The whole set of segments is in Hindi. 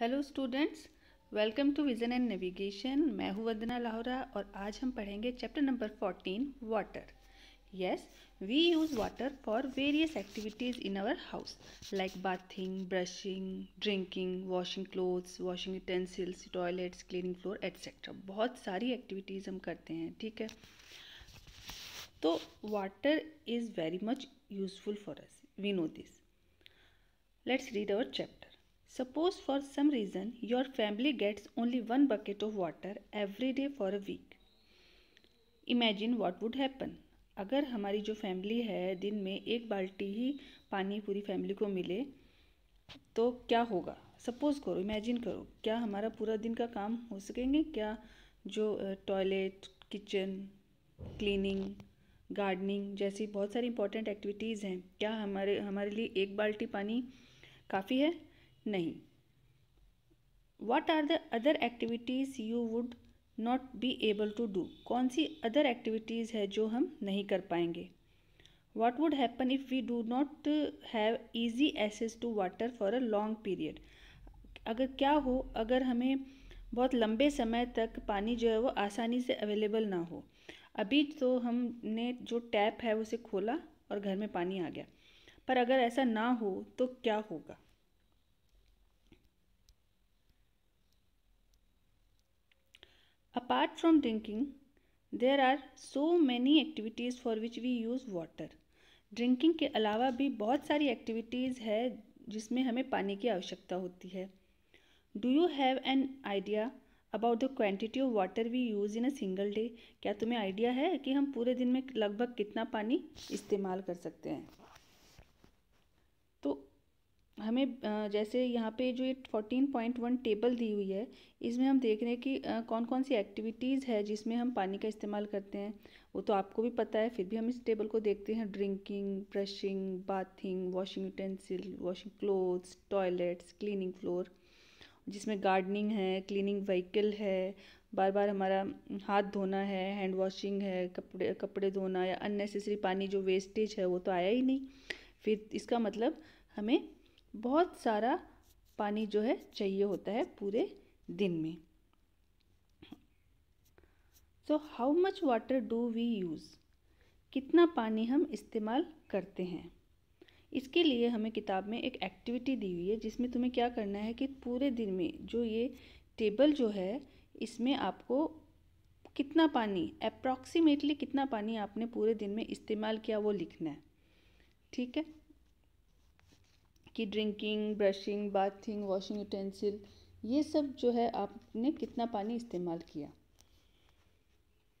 Hello students welcome to vision and navigation मैं हूँ वंदना लाहौरा और आज हम पढ़ेंगे chapter number fourteen water yes we use water for various activities in our house like bathing brushing drinking washing clothes washing utensils toilets cleaning floor etcetera बहुत सारी एक्टिविटीज़ हम करते हैं ठीक है तो water is very much useful for us we know this let's read our chapter Suppose for some reason your family gets only one bucket of water every day for a week. Imagine what would happen. अगर हमारी जो फैमिली है दिन में एक बाल्टी ही पानी पूरी फैमिली को मिले तो क्या होगा सपोज़ करो इमेजिन करो क्या हमारा पूरा दिन का काम हो सकेंगे क्या जो टॉयलेट किचन क्लीनिंग गार्डनिंग जैसी बहुत सारी इंपॉर्टेंट एक्टिविटीज़ हैं क्या हमारे हमारे लिए एक बाल्टी पानी काफ़ी है नहीं what are the other activities you would not be able to do कौन सी अदर एक्टिविटीज़ है जो हम नहीं कर पाएंगे what would happen if we do not have easy access to water for a long period अगर क्या हो अगर हमें बहुत लंबे समय तक पानी जो है वो आसानी से अवेलेबल ना हो अभी तो हमने जो टैप है उसे खोला और घर में पानी आ गया पर अगर ऐसा ना हो तो क्या होगा apart from drinking there are so many activities for which we use water drinking ke alawa bhi bahut sari activities hai jisme hame pani ki avashyakta hoti hai Do you have an idea about the quantity of water we use in a single day? क्या तुम्हें idea है कि हम पूरे दिन में लगभग कितना पानी इस्तेमाल कर सकते हैं हमें जैसे यहाँ पे जो ये फोर्टीन पॉइंट वन टेबल दी हुई है इसमें हम देख रहे हैं कि कौन कौन सी एक्टिविटीज़ है जिसमें हम पानी का इस्तेमाल करते हैं वो तो आपको भी पता है फिर भी हम इस टेबल को देखते हैं drinking brushing bathing washing utensil washing clothes toilets cleaning floor जिसमें गार्डनिंग है क्लीनिंग व्हीकल है बार बार हमारा हाथ धोना है हैंड वॉशिंग है कपड़े कपड़े धोना या अननेसेसरी पानी जो वेस्टेज है वो तो आया ही नहीं फिर इसका मतलब हमें बहुत सारा पानी जो है चाहिए होता है पूरे दिन में so how much water do we use कितना पानी हम इस्तेमाल करते हैं इसके लिए हमें किताब में एक एक्टिविटी दी हुई है जिसमें तुम्हें क्या करना है कि पूरे दिन में जो ये टेबल जो है इसमें आपको कितना पानी अप्रॉक्सीमेटली कितना पानी आपने पूरे दिन में इस्तेमाल किया वो लिखना है ठीक है कि drinking brushing bathing washing utensil ये सब जो है आपने कितना पानी इस्तेमाल किया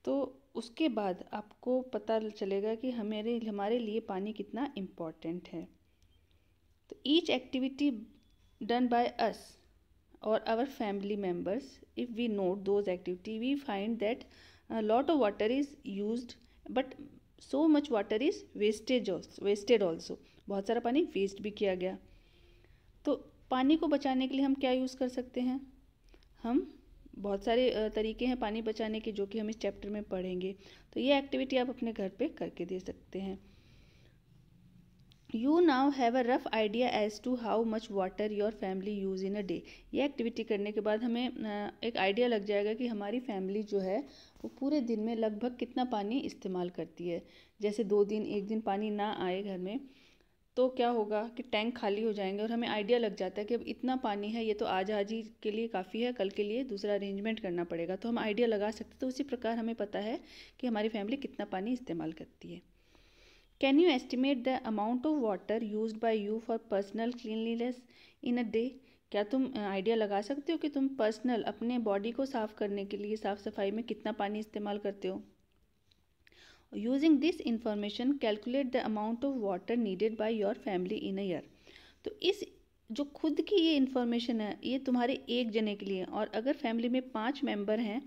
तो उसके बाद आपको पता चलेगा कि हमारे हमारे लिए पानी कितना इम्पॉर्टेंट है तो each activity done by us और our family members if we note those activity we find that lot of water is use but so much water is wastage wasted also बहुत सारा पानी वेस्ट भी किया गया पानी को बचाने के लिए हम क्या यूज़ कर सकते हैं हम बहुत सारे तरीके हैं पानी बचाने के जो कि हम इस चैप्टर में पढ़ेंगे तो ये एक्टिविटी आप अपने घर पे करके दे सकते हैं you now have a rough idea as to how much water your family use in a day ये एक्टिविटी करने के बाद हमें एक आइडिया लग जाएगा कि हमारी फैमिली जो है वो पूरे दिन में लगभग कितना पानी इस्तेमाल करती है जैसे दो दिन एक दिन पानी ना आए घर में तो क्या होगा कि टैंक खाली हो जाएंगे और हमें आइडिया लग जाता है कि अब इतना पानी है ये तो आज आज ही के लिए काफ़ी है कल के लिए दूसरा अरेंजमेंट करना पड़ेगा तो हम आइडिया लगा सकते तो उसी प्रकार हमें पता है कि हमारी फैमिली कितना पानी इस्तेमाल करती है can you estimate the amount of water use by you for personal cleanliness in a day क्या तुम आइडिया लगा सकते हो कि तुम पर्सनल अपने बॉडी को साफ़ करने के लिए साफ़ सफाई में कितना पानी इस्तेमाल करते हो using this information calculate the amount of water needed by your family in a year तो इस जो खुद की ये इन्फॉर्मेशन है ये तुम्हारे एक जने के लिए और अगर फैमिली में पांच मेंबर हैं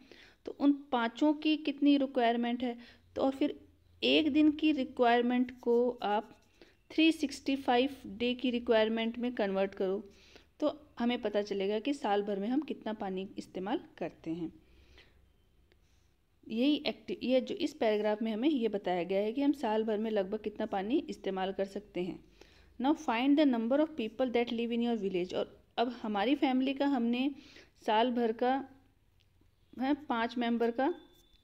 तो उन पांचों की कितनी रिक्वायरमेंट है तो और फिर एक दिन की रिक्वायरमेंट को आप 365 डे की रिक्वायरमेंट में कन्वर्ट करो तो हमें पता चलेगा कि साल भर में हम कितना पानी इस्तेमाल करते हैं यही एक्ट ये जो इस पैराग्राफ में हमें ये बताया गया है कि हम साल भर में लगभग कितना पानी इस्तेमाल कर सकते हैं now find the number of people that live in your village और अब हमारी फैमिली का हमने साल भर का है पाँच मेंबर का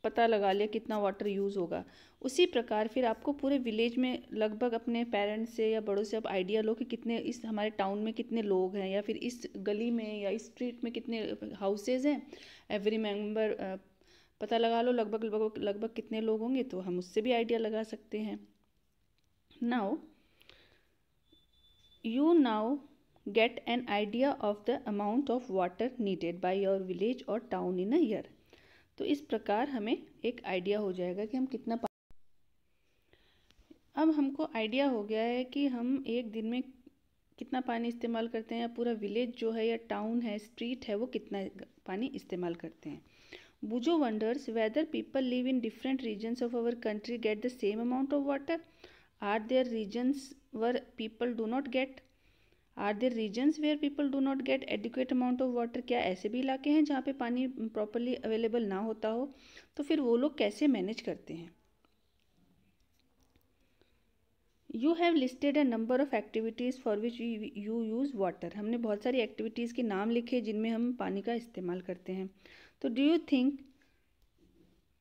पता लगा लिया कितना वाटर यूज़ होगा उसी प्रकार फिर आपको पूरे विलेज में लगभग अपने पेरेंट्स से या बड़ों से आप आइडिया लो कि कितने इस हमारे टाउन में कितने लोग हैं या फिर इस गली में या इस स्ट्रीट में कितने हाउसेज हैं एवरी मेंबर पता लगा लो लगभग लगभग लगभग कितने लोग होंगे तो हम उससे भी आइडिया लगा सकते हैं now you now get an idea of the amount of water needed by your village और टाउन इन अयर तो इस प्रकार हमें एक आइडिया हो जाएगा कि हम कितना अब हमको आइडिया हो गया है कि हम एक दिन में कितना पानी इस्तेमाल करते हैं या पूरा विलेज जो है या टाउन है स्ट्रीट है वो कितना पानी इस्तेमाल करते हैं Bujo wonders whether people live in different regions of our country get the same amount of water. Are there regions where people do not get? Are there regions where people do not get adequate amount of water? क्या ऐसे भी इलाके हैं जहाँ पे पानी properly available ना होता हो तो फिर वो लोग कैसे manage करते हैं you have listed a number of activities for which you use water. हमने बहुत सारी activities के नाम लिखे जिनमें हम पानी का इस्तेमाल करते हैं तो do you think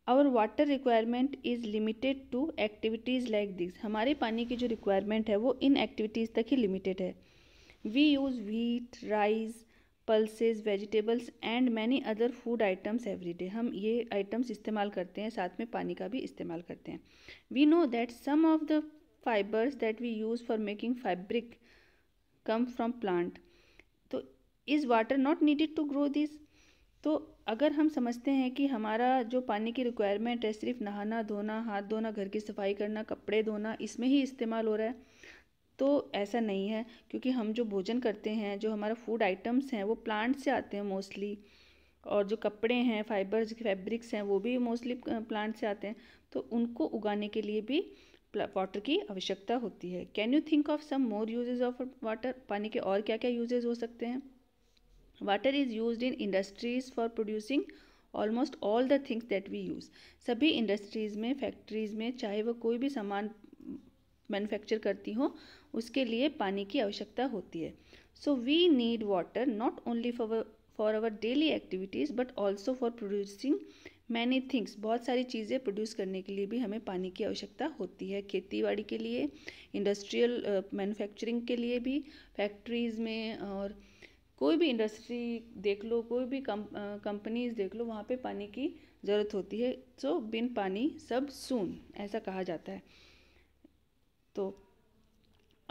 our water requirement is limited to activities like this हमारे पानी की जो रिक्वायरमेंट है वो इन एक्टिविटीज़ तक ही लिमिटेड है we use wheat rice pulses vegetables and many other food items every day हम ये आइटम्स इस्तेमाल करते हैं साथ में पानी का भी इस्तेमाल करते हैं we know that some of the fibres that we use for making fabric come from plant तो is water not needed to grow this तो अगर हम समझते हैं कि हमारा जो पानी की रिक्वायरमेंट है सिर्फ नहाना धोना हाथ धोना घर की सफाई करना कपड़े धोना इसमें ही इस्तेमाल हो रहा है तो ऐसा नहीं है क्योंकि हम जो भोजन करते हैं जो हमारा फूड आइटम्स हैं वो प्लांट से आते हैं मोस्टली और जो कपड़े हैं फाइबर्स फैब्रिक्स हैं वो भी मोस्टली प्लांट से आते हैं तो उनको उगाने के लिए भी वाटर की आवश्यकता होती है can you think of some more uses of water पानी के और क्या क्या यूजेज हो सकते हैं water is use in industries for producing almost all the things that we use सभी इंडस्ट्रीज़ में फैक्ट्रीज़ में चाहे वह कोई भी सामान मैन्युफैक्चर करती हो उसके लिए पानी की आवश्यकता होती है so we need water not only for for our daily activities but also for producing many things बहुत सारी चीज़ें प्रोड्यूस करने के लिए भी हमें पानी की आवश्यकता होती है खेती बाड़ी के लिए इंडस्ट्रियल मैन्युफैक्चरिंग के लिए भी फैक्ट्रीज़ में और uh, कोई भी इंडस्ट्री देख लो कोई भी कंपनीज देख लो वहाँ पे पानी की ज़रूरत होती है सो बिन पानी सब सून ऐसा कहा जाता है तो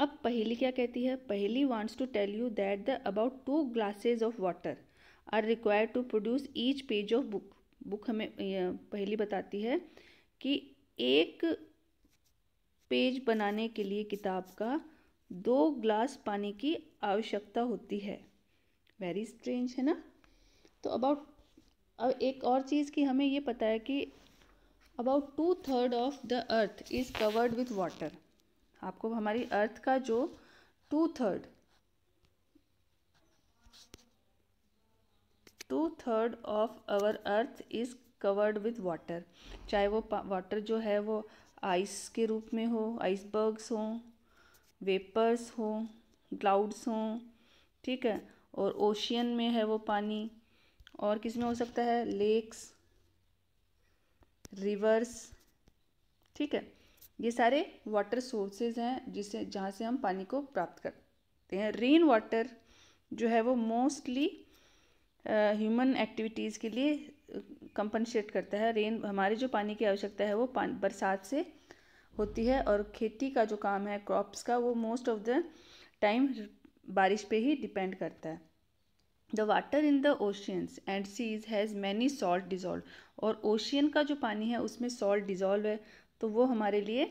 अब पहली क्या कहती है Paheli wants to tell you that the about two glasses of water are required to produce each page of book book हमें पहली बताती है कि एक पेज बनाने के लिए किताब का दो ग्लास पानी की आवश्यकता होती है वेरी स्ट्रेंज है ना तो अबाउट अब एक और चीज़ की हमें ये पता है कि about two third of the earth is covered with water आपको हमारी अर्थ का जो two third two third of our earth is covered with water चाहे वो वाटर जो है वो आइस के रूप में हो आइसबर्ग्स हों वेपर्स हों क्लाउड्स हों ठीक है और ओशियन में है वो पानी और किस में हो सकता है लेक्स रिवर्स ठीक है ये सारे वाटर सोर्सेज हैं जिसे जहाँ से हम पानी को प्राप्त करते हैं रेन वाटर जो है वो मोस्टली ह्यूमन एक्टिविटीज़ के लिए कंपनसेट करता है रेन हमारे जो पानी की आवश्यकता है वो पानी बरसात से होती है और खेती का जो काम है क्रॉप्स का वो मोस्ट ऑफ द टाइम बारिश पे ही डिपेंड करता है the water in the oceans and seas has many salt dissolve और ओशियन का जो पानी है उसमें सॉल्ट डिज़ोल्व है तो वो हमारे लिए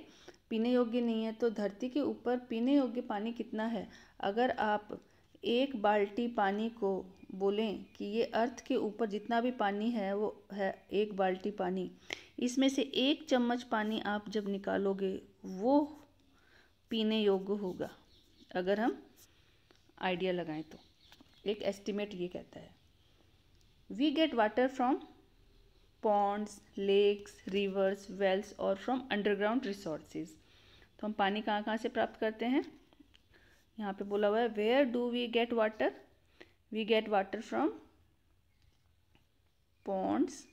पीने योग्य नहीं है तो धरती के ऊपर पीने योग्य पानी कितना है अगर आप एक बाल्टी पानी को बोलें कि ये अर्थ के ऊपर जितना भी पानी है वो है एक बाल्टी पानी इसमें से एक चम्मच पानी आप जब निकालोगे वो पीने योग्य होगा अगर हम आइडिया लगाएं तो एक एस्टिमेट ये कहता है we get water from ponds lakes rivers wells और फ्रॉम अंडरग्राउंड रिसोर्सेज तो हम पानी कहाँ कहाँ से प्राप्त करते हैं यहाँ पे बोला हुआ है where do we get water we get water from ponds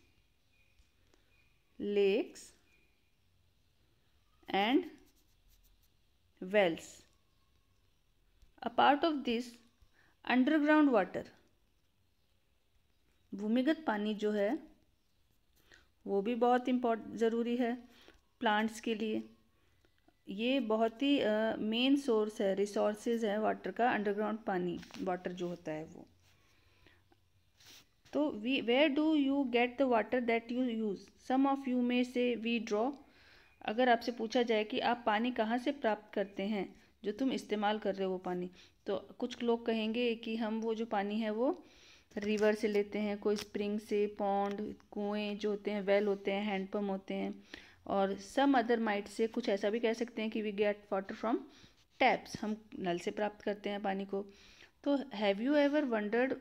lakes and wells a part of this underground water भूमिगत पानी जो है वो भी बहुत इम्पोर्ट ज़रूरी है प्लांट्स के लिए ये बहुत ही मेन uh, सोर्स है रिसोर्सेज है वाटर का अंडरग्राउंड पानी वाटर जो होता है वो तो we where do you get the water that you use some of you में से वी ड्रॉ अगर आपसे पूछा जाए कि आप पानी कहाँ से प्राप्त करते हैं जो तुम इस्तेमाल कर रहे हो वो पानी तो कुछ लोग कहेंगे कि हम वो जो पानी है वो रिवर से लेते हैं कोई स्प्रिंग से पौंड कुएँ जो होते हैं वेल होते हैं हैंडपम्प होते हैं और सम अदर माइट से कुछ ऐसा भी कह सकते हैं कि we get water from taps हम नल से प्राप्त करते हैं पानी को तो have you ever wondered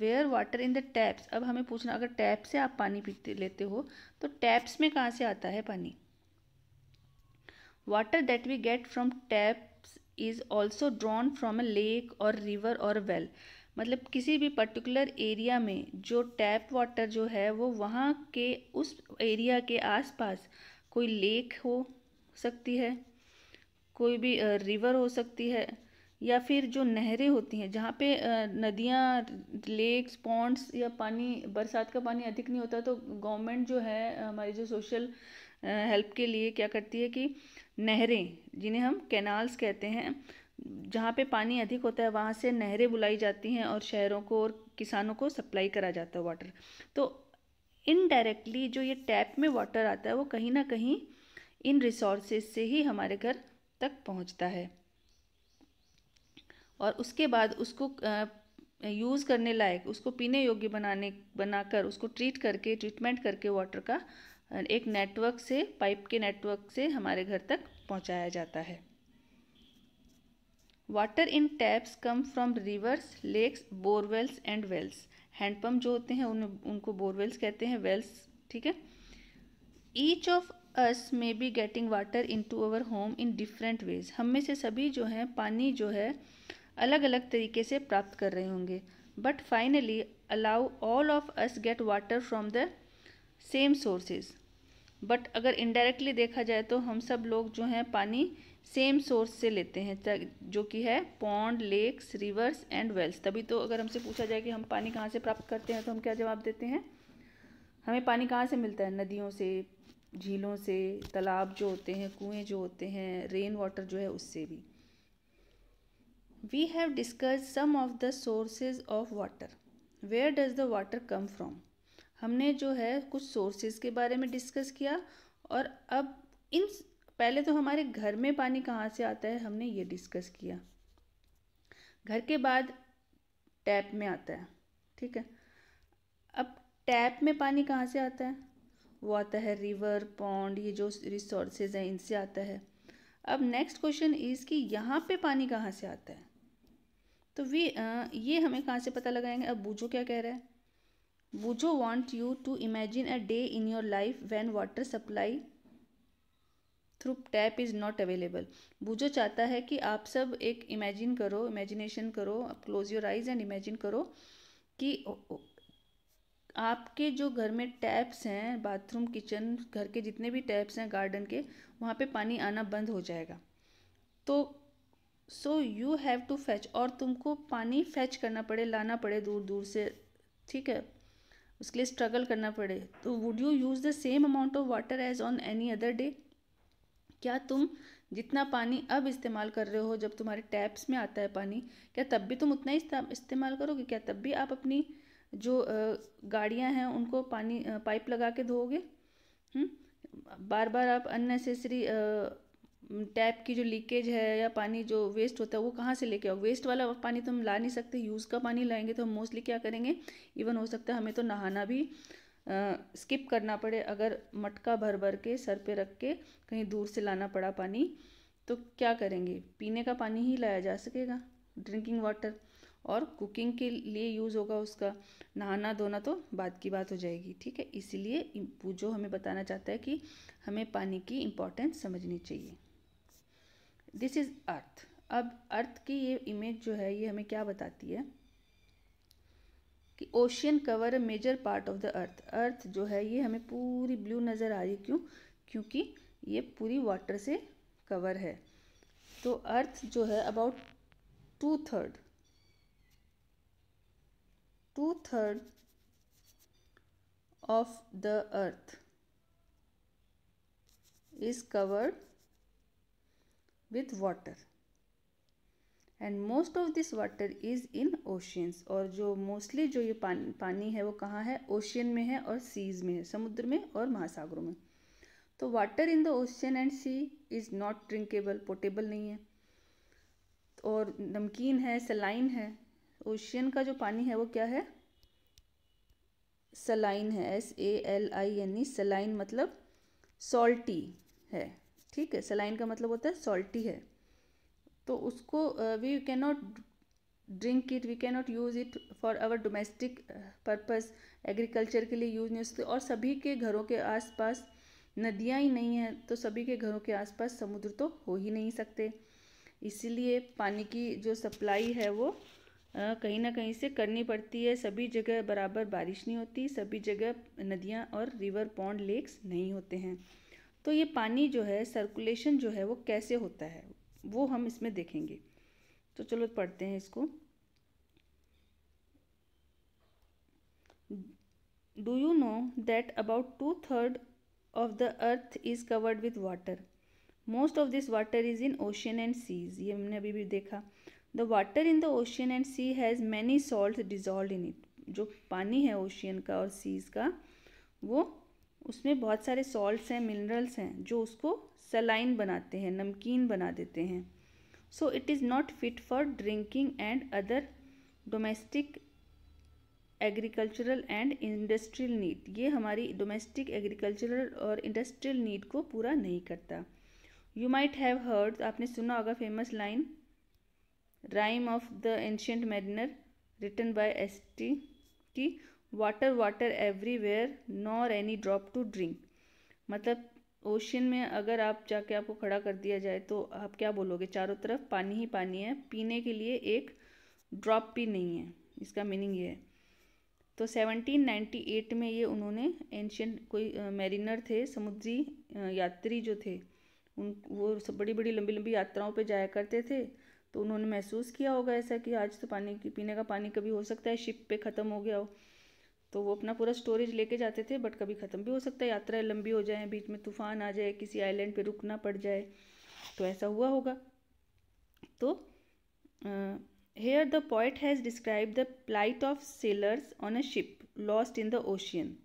where water in the taps अब हमें पूछना अगर टैप से आप पानी पीते लेते हो तो टैप्स में कहाँ से आता है पानी water that we get from tap is also drawn from a lake और रिवर और वेल मतलब किसी भी पर्टिकुलर एरिया में जो टैप वाटर जो है वो वहाँ के उस एरिया के आसपास कोई लेक हो सकती है कोई भी रिवर हो सकती है या फिर जो नहरें होती हैं जहाँ पे नदियाँ लेक्स पॉन्ड्स या पानी बरसात का पानी अधिक नहीं होता तो गवर्नमेंट जो है हमारी जो सोशल हेल्प के लिए क्या करती है कि नहरें जिन्हें हम कैनाल्स कहते हैं जहाँ पे पानी अधिक होता है वहाँ से नहरें बुलाई जाती हैं और शहरों को और किसानों को सप्लाई करा जाता है वाटर तो इनडायरेक्टली जो ये टैप में वाटर आता है वो कहीं ना कहीं इन रिसोर्सेज से ही हमारे घर तक पहुँचता है और उसके बाद उसको यूज़ करने लायक उसको पीने योग्य बनाने बनाकर उसको ट्रीट करके ट्रीटमेंट करके वाटर का एक नेटवर्क से पाइप के नेटवर्क से हमारे घर तक पहुंचाया जाता है water in taps come from rivers lakes borewells and wells handpump जो होते हैं उन उनको बोरवेल्स कहते हैं वेल्स ठीक है each of us may be getting water into our home in different ways हम में से सभी जो हैं पानी जो है अलग अलग तरीके से प्राप्त कर रहे होंगे but finally allow all of us get water from the same sources but अगर इनडायरेक्टली देखा जाए तो हम सब लोग जो हैं पानी सेम सोर्स से लेते हैं जो कि है pond lakes rivers and wells तभी तो अगर हमसे पूछा जाए कि हम पानी कहाँ से प्राप्त करते हैं तो हम क्या जवाब देते हैं हमें पानी कहाँ से मिलता है नदियों से झीलों से तालाब जो होते हैं कुएँ जो होते हैं रेन वाटर जो है उससे भी we have discuss some of the sources of water where does the water come from हमने जो है कुछ सोर्सेज के बारे में डिस्कस किया और अब इन पहले तो हमारे घर में पानी कहाँ से आता है हमने ये डिस्कस किया घर के बाद टैप में आता है ठीक है अब टैप में पानी कहाँ से आता है वो आता है रिवर पॉन्ड ये जो रिसोर्सेज हैं इनसे आता है अब नेक्स्ट क्वेश्चन इज़ कि यहाँ पे पानी कहाँ से आता है तो वी ये हमें कहाँ से पता लगाएंगे अब बूझो क्या कह रहा है Boojho want you to imagine a day in your life when water supply through tap is not available Boojho चाहता है कि आप सब एक इमेजिन करो इमेजिनेशन करो close your eyes and imagine करो कि आपके जो घर में टैप्स हैं बाथरूम किचन घर के जितने भी टैप्स हैं गार्डन के वहाँ पे पानी आना बंद हो जाएगा तो so you have to fetch और तुमको पानी फैच करना पड़े लाना पड़े दूर दूर से ठीक है उसके लिए स्ट्रगल करना पड़े तो would you use the same amount of water as on any other day क्या तुम जितना पानी अब इस्तेमाल कर रहे हो जब तुम्हारे टैप्स में आता है पानी क्या तब भी तुम उतना ही इस्तेमाल करोगे क्या तब भी आप अपनी जो गाड़ियां हैं उनको पानी पाइप लगा के धोगे हम्म? बार बार आप अननेसेसरी टैप की जो लीकेज है या पानी जो वेस्ट होता है वो कहाँ से लेके आओ वेस्ट वाला पानी तो हम ला नहीं सकते यूज़ का पानी लाएंगे तो हम मोस्टली क्या करेंगे इवन हो सकता है हमें तो नहाना भी आ, स्किप करना पड़े अगर मटका भर भर के सर पे रख के कहीं दूर से लाना पड़ा पानी तो क्या करेंगे पीने का पानी ही लाया जा सकेगा ड्रिंकिंग वाटर और कुकिंग के लिए यूज़ होगा उसका नहाना धोना तो बाद की बात हो जाएगी ठीक है इसीलिए जो हमें बताना चाहता है कि हमें पानी की इम्पोर्टेंस समझनी चाहिए दिस इज़ अर्थ अब अर्थ की ये इमेज जो है ये हमें क्या बताती है कि ocean cover a major part of the earth earth जो है ये हमें पूरी ब्लू नज़र आ रही क्यों क्योंकि ये पूरी वाटर से कवर है तो अर्थ जो है about two third two third of the earth is covered with water and most of this water is in oceans और जो मोस्टली जो ये पानी पानी है वो कहाँ है ओशियन में है और सीज़ में है समुद्र में और महासागरों में तो water in the ocean and sea is not drinkable potable नहीं है और नमकीन है सलाइन है ओशियन का जो पानी है वो क्या है सलाइन है S A L I N E saline मतलब सॉल्टी है ठीक है सलाइन का मतलब होता है सॉल्टी है तो उसको we can not drink it we can not use it for our domestic purpose agriculture के लिए यूज नहीं सकते और सभी के घरों के आसपास नदियाँ ही नहीं हैं तो सभी के घरों के आसपास समुद्र तो हो ही नहीं सकते इसीलिए पानी की जो सप्लाई है वो uh, कहीं ना कहीं से करनी पड़ती है सभी जगह बराबर बारिश नहीं होती सभी जगह नदियाँ और रिवर पौंड लेक्स नहीं होते हैं तो ये पानी जो है सर्कुलेशन जो है वो कैसे होता है वो हम इसमें देखेंगे तो चलो पढ़ते हैं इसको do you know that about two third of the earth is covered with water most of this water is in ocean and seas ये हमने अभी भी देखा the water in the ocean and sea has many salt dissolve in it जो पानी है ओशियन का और सीज का वो उसमें बहुत सारे सॉल्ट्स हैं मिनरल्स हैं जो उसको सलाइन बनाते हैं नमकीन बना देते हैं so it is not fit for drinking and other domestic agricultural and industrial need ये हमारी डोमेस्टिक एग्रीकल्चरल और इंडस्ट्रियल नीड को पूरा नहीं करता यू माइट हैव हर्ड आपने सुना होगा famous line rime of the ancient mariner written by S T की water water everywhere nor any drop to drink मतलब ओशन में अगर आप जाके आपको खड़ा कर दिया जाए तो आप क्या बोलोगे चारों तरफ पानी ही पानी है पीने के लिए एक ड्रॉप भी नहीं है इसका मीनिंग ये है तो 1798 में ये उन्होंने एंशियन कोई मैरिनर थे समुद्री यात्री जो थे उन वो सब बड़ी बड़ी लंबी लंबी यात्राओं पे जाया करते थे तो उन्होंने महसूस किया होगा ऐसा कि आज तो पानी की पीने का पानी कभी हो सकता है शिप पे ख़त्म हो गया हो तो वो अपना पूरा स्टोरेज लेके जाते थे बट कभी ख़त्म भी हो सकता है यात्राएं लंबी हो जाए बीच में तूफान आ जाए किसी आइलैंड पे रुकना पड़ जाए तो ऐसा हुआ होगा तो here the poet has describe the plight of sailors on a ship lost in the ocean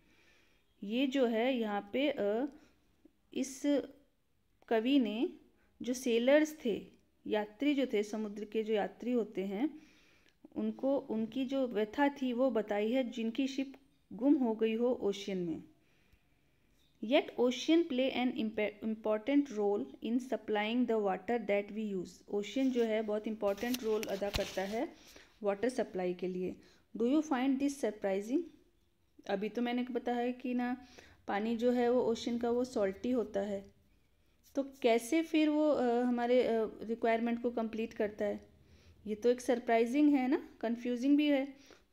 ये जो है यहाँ पे uh, इस कवि ने जो सेलर्स थे यात्री जो थे समुद्र के जो यात्री होते हैं उनको उनकी जो व्यथा थी वो बताई है जिनकी शिप गुम हो गई हो ओशियन में yet ocean play an important role in supplying the water that we use ocean जो है बहुत इम्पॉर्टेंट रोल अदा करता है वाटर सप्लाई के लिए do you find this surprising अभी तो मैंने बताया कि ना पानी जो है वो ओशन का वो सॉल्टी होता है तो कैसे फिर वो आ, हमारे रिक्वायरमेंट को कंप्लीट करता है ये तो एक सरप्राइजिंग है ना कंफ्यूजिंग भी है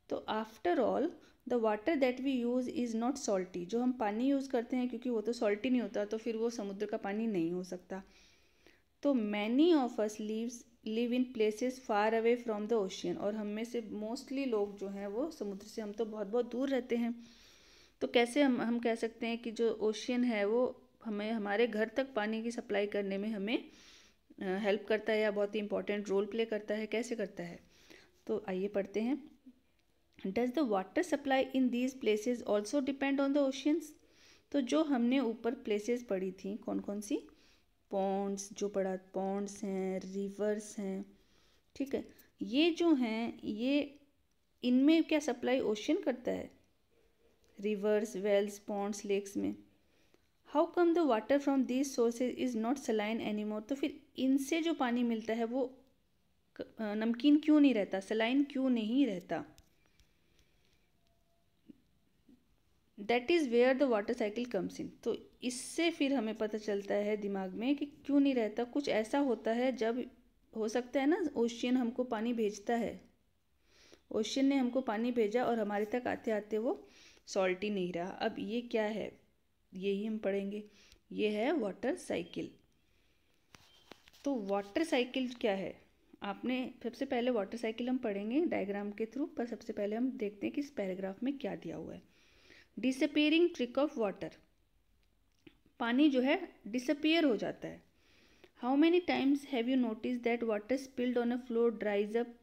तो after all the water that we use is not salty जो हम पानी यूज़ करते हैं क्योंकि वो तो सॉल्टी नहीं होता तो फिर वो समुद्र का पानी नहीं हो सकता तो many of us lives live in places far away from the ocean और हम में से मोस्टली लोग जो हैं वो समुद्र से हम तो बहुत बहुत दूर रहते हैं तो कैसे हम हम कह सकते हैं कि जो ओशियन है वो हमें हमारे घर तक पानी की सप्लाई करने में हमें हेल्प करता है या बहुत ही इंपॉर्टेंट रोल प्ले करता है कैसे करता है तो आइए पढ़ते हैं does the water supply in these places also depend on the oceans तो जो हमने ऊपर प्लेसेस पढ़ी थी कौन कौन सी पॉन्ड्स जो पढ़ा पॉन्ड्स हैं रिवर्स हैं ठीक है ये जो हैं ये इनमें क्या सप्लाई ओशन करता है रिवर्स वेल्स पॉन्ड्स लेक्स में how come the water from this sources is not saline anymore तो फिर इनसे जो पानी मिलता है वो नमकीन क्यों नहीं रहता सलाइन क्यों नहीं रहता that is where the water cycle comes in तो इससे फिर हमें पता चलता है दिमाग में कि क्यों नहीं रहता कुछ ऐसा होता है जब हो सकता है ना ओशियन हमको पानी भेजता है ओशियन ने हमको पानी भेजा और हमारे तक आते आते वो सॉल्टी नहीं रहा अब ये क्या है यही हम पढ़ेंगे ये है वाटर साइकिल तो वाटर साइकिल क्या है आपने सबसे पहले वाटर साइकिल हम पढ़ेंगे डायग्राम के थ्रू पर सबसे पहले हम देखते हैं कि इस पैराग्राफ में क्या दिया हुआ है डिसअपेयरिंग ट्रिक ऑफ वाटर पानी जो है डिसअपेयर हो जाता है how many times have you notice that water spilled on a floor dries up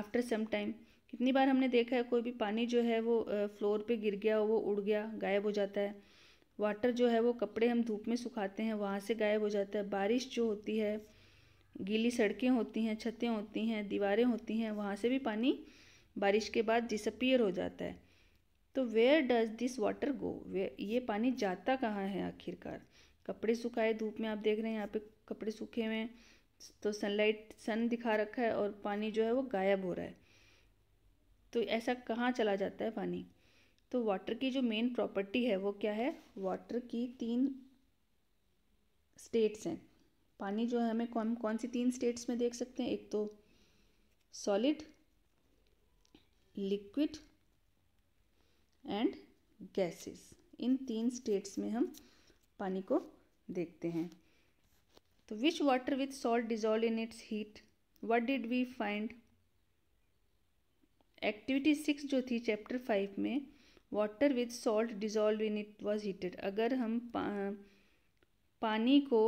after some time कितनी बार हमने देखा है कोई भी पानी जो है वो फ्लोर पे गिर गया वो उड़ गया गायब हो जाता है वाटर जो है वो कपड़े हम धूप में सुखाते हैं वहाँ से गायब हो जाता है बारिश जो होती है गीली सड़कें होती हैं छतें होती हैं दीवारें होती हैं वहाँ से भी पानी बारिश के बाद डिसअपियर हो जाता है तो where does this water go ये पानी जाता कहाँ है आखिरकार कपड़े सुखाए धूप में आप देख रहे हैं यहाँ पे कपड़े सूखे हुए तो सनलाइट सन दिखा रखा है और पानी जो है वो गायब हो रहा है तो ऐसा कहाँ चला जाता है पानी तो वाटर की जो मेन प्रॉपर्टी है वो क्या है वाटर की तीन स्टेट्स हैं पानी जो है हमें कौन कौन सी तीन स्टेट्स में देख सकते हैं एक तो सॉलिड लिक्विड एंड गैसेस इन तीन स्टेट्स में हम पानी को देखते हैं तो which water with salt dissolve in its heat what did we find activity six जो थी चैप्टर फाइव में water with salt dissolve in it was heated अगर हम पा, पानी को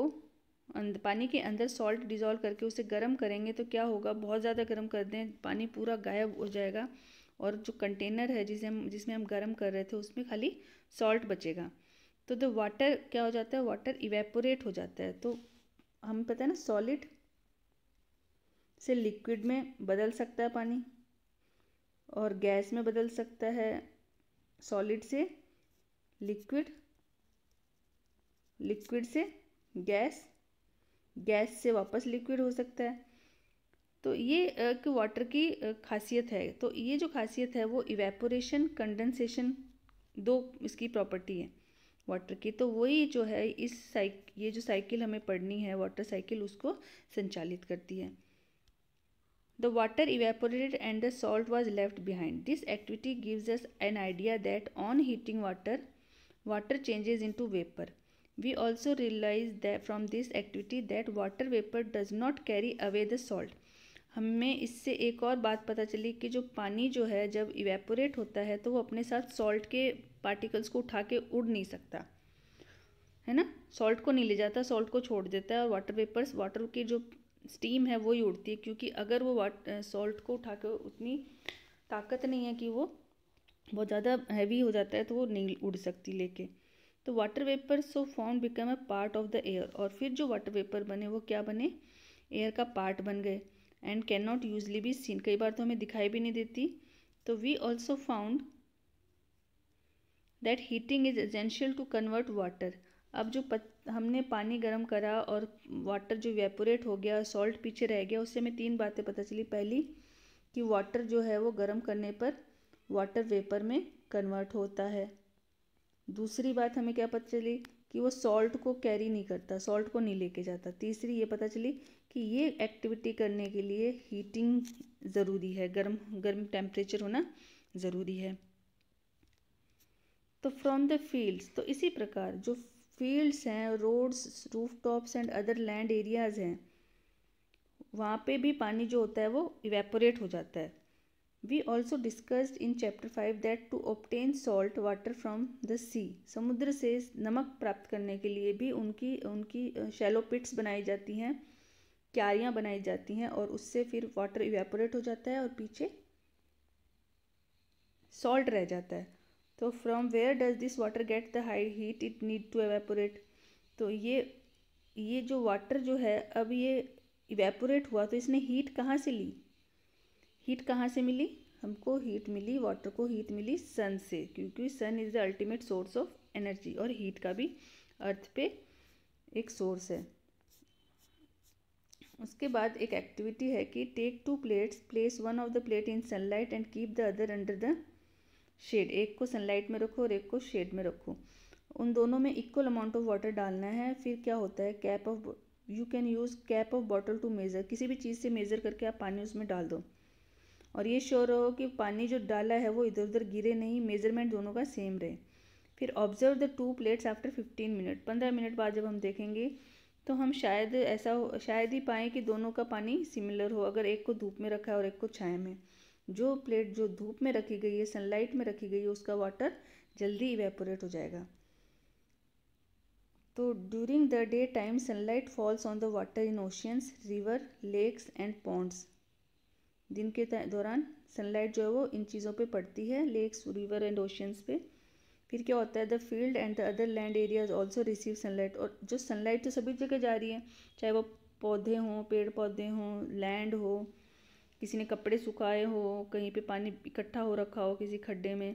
अंद, पानी के अंदर सॉल्ट डिज़ोल्व करके उसे गर्म करेंगे तो क्या होगा बहुत ज़्यादा गर्म कर दें पानी पूरा गायब हो जाएगा और जो कंटेनर है जिसे हम जिसमें हम गर्म कर रहे थे उसमें खाली सॉल्ट बचेगा तो द वाटर क्या हो जाता है वाटर इवेपोरेट हो जाता है तो हम पता है ना सॉलिड से लिक्विड में बदल सकता है पानी और गैस में बदल सकता है सॉलिड से लिक्विड लिक्विड से गैस गैस से वापस लिक्विड हो सकता है तो ये एक वाटर की खासियत है तो ये जो खासियत है वो इवेपोरेशन कंडेंसेशन दो इसकी प्रॉपर्टी है वाटर की तो वही जो है इस साइक ये जो साइकिल हमें पढ़नी है वाटर साइकिल उसको संचालित करती है The water evaporated and the salt was left behind. This activity gives us an idea that on heating water, water changes into vapor. We also realize that from this activity that water vapor does not carry away the salt. हमें इससे एक और बात पता चली कि जो पानी जो है जब इवेपोरेट होता है तो वो अपने साथ सॉल्ट के पार्टिकल्स को उठा के उड़ नहीं सकता है ना सॉल्ट को नहीं ले जाता सॉल्ट को छोड़ देता है और वाटर वेपर्स वाटर के जो स्टीम है वो ही उड़ती है क्योंकि अगर वो वाट सॉल्ट को उठा कर उतनी ताकत नहीं है कि वो बहुत ज़्यादा हैवी हो जाता है तो वो नहीं उड़ सकती लेके तो water vapour so form become a part of the air और फिर जो वाटर वेपर बने वो क्या बने एयर का पार्ट बन गए and can not usually be seen कई बार तो हमें दिखाई भी नहीं देती तो we also found that heating is essential to convert water अब जो हमने पानी गर्म करा और वाटर जो वेपोरेट हो गया सॉल्ट पीछे रह गया उससे हमें तीन बातें पता चली पहली कि वाटर जो है वो गर्म करने पर वाटर वेपर में कन्वर्ट होता है दूसरी बात हमें क्या पता चली कि वो सॉल्ट को कैरी नहीं करता सॉल्ट को नहीं लेके जाता तीसरी ये पता चली कि ये एक्टिविटी करने के लिए हीटिंग ज़रूरी है गर्म गर्म टेम्परेचर होना ज़रूरी है तो फ्रॉम द फील्ड्स तो इसी प्रकार जो फील्ड्स हैं roads roof tops and other land areas हैं वहाँ पे भी पानी जो होता है वो इवेपोरेट हो जाता है we also discussed in chapter five that to obtain salt water from the sea समुद्र से नमक प्राप्त करने के लिए भी उनकी उनकी शैलो पिट्स बनाई जाती हैं क्यारियाँ बनाई जाती हैं और उससे फिर वाटर इवेपोरेट हो जाता है और पीछे सॉल्ट रह जाता है तो from where does this water get the high heat it need to evaporate तो ये ये जो वाटर जो है अब ये इवेपोरेट हुआ तो इसने हीट कहाँ से ली हीट कहाँ से मिली हमको हीट मिली वाटर को हीट मिली सन से क्योंकि sun is the ultimate source of energy और हीट का भी अर्थ पे एक सोर्स है उसके बाद एक एक्टिविटी है कि take two plates place one of the plate in sunlight and keep the other under the shade एक को सनलाइट में रखो और एक को शेड में रखो उन दोनों में इक्वल अमाउंट ऑफ वाटर डालना है फिर क्या होता है cap of you can use cap of bottle to measure किसी भी चीज़ से मेज़र करके आप पानी उसमें डाल दो और ये श्योर हो कि पानी जो डाला है वो इधर उधर गिरे नहीं मेज़रमेंट दोनों का सेम रहे फिर observe the two plates after fifteen minute पंद्रह मिनट बाद जब हम देखेंगे तो हम शायद ऐसा शायद ही पाएँ कि दोनों का पानी सिमिलर हो अगर एक को धूप में रखा है और एक को छाए में जो प्लेट जो धूप में रखी गई है सनलाइट में रखी गई है उसका वाटर जल्दी इवेपोरेट हो जाएगा तो during the day time sunlight falls on the water in oceans river lakes and ponds दिन के दौरान सनलाइट जो है वो इन चीज़ों पे पड़ती है लेक्स रिवर एंड ओशियंस पे फिर क्या होता है the field and the other land areas also receive sunlight और जो सनलाइट तो सभी जगह जा रही है चाहे वो पौधे हों पेड़ पौधे हों लैंड हो किसी ने कपड़े सुखाए हो कहीं पे पानी इकट्ठा हो रखा हो किसी खड्डे में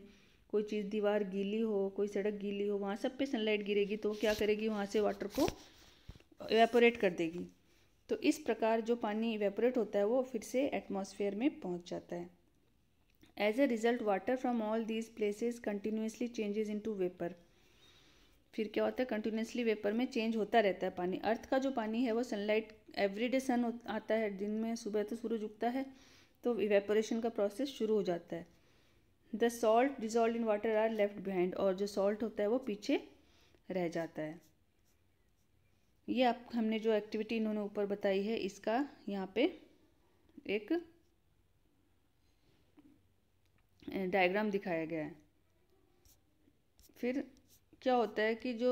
कोई चीज़ दीवार गीली हो कोई सड़क गीली हो वहाँ सब पे सनलाइट गिरेगी तो क्या करेगी वहाँ से वाटर को एवेपोरेट कर देगी तो इस प्रकार जो पानी एवेपोरेट होता है वो फिर से एटमॉस्फेयर में पहुँच जाता है as a result water from all these places continuously changes into vapour फिर क्या होता है कंटिन्यूसली वेपर में चेंज होता रहता है पानी अर्थ का जो पानी है वो सनलाइट एवरीडे सन आता है दिन में सुबह तो सूरज उगता है तो इवेपोरेशन का प्रोसेस शुरू हो जाता है the salt dissolve in water are left behind और जो सॉल्ट होता है वो पीछे रह जाता है ये आप हमने जो एक्टिविटी इन्होंने ऊपर बताई है इसका यहाँ पे एक डायग्राम दिखाया गया है फिर क्या होता है कि जो